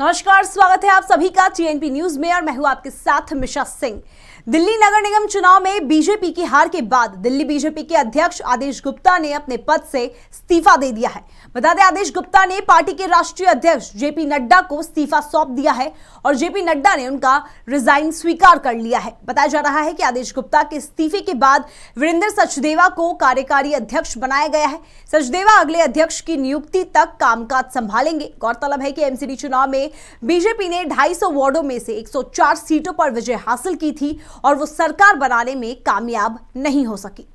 नमस्कार स्वागत है आप सभी का टीएनपी न्यूज में और मैं हूं आपके साथ मिशा सिंह दिल्ली नगर निगम चुनाव में बीजेपी की हार के बाद दिल्ली बीजेपी के अध्यक्ष आदेश गुप्ता ने अपने पद से इस्तीफा दे दिया है बता दें आदेश गुप्ता ने पार्टी के राष्ट्रीय अध्यक्ष जेपी नड्डा को इस्तीफा सौंप दिया है और जेपी नड्डा ने उनका रिजाइन स्वीकार कर लिया है बताया जा रहा है कि आदेश गुप्ता के इस्तीफे के बाद वीरेंद्र सचदेवा को कार्यकारी अध्यक्ष बनाया गया है सचदेवा अगले अध्यक्ष की नियुक्ति तक कामकाज संभालेंगे गौरतलब है कि एमसीडी चुनाव में में बीजेपी ने 250 वार्डों में से 104 सीटों पर विजय हासिल की थी और वो सरकार बनाने में कामयाब नहीं हो सकी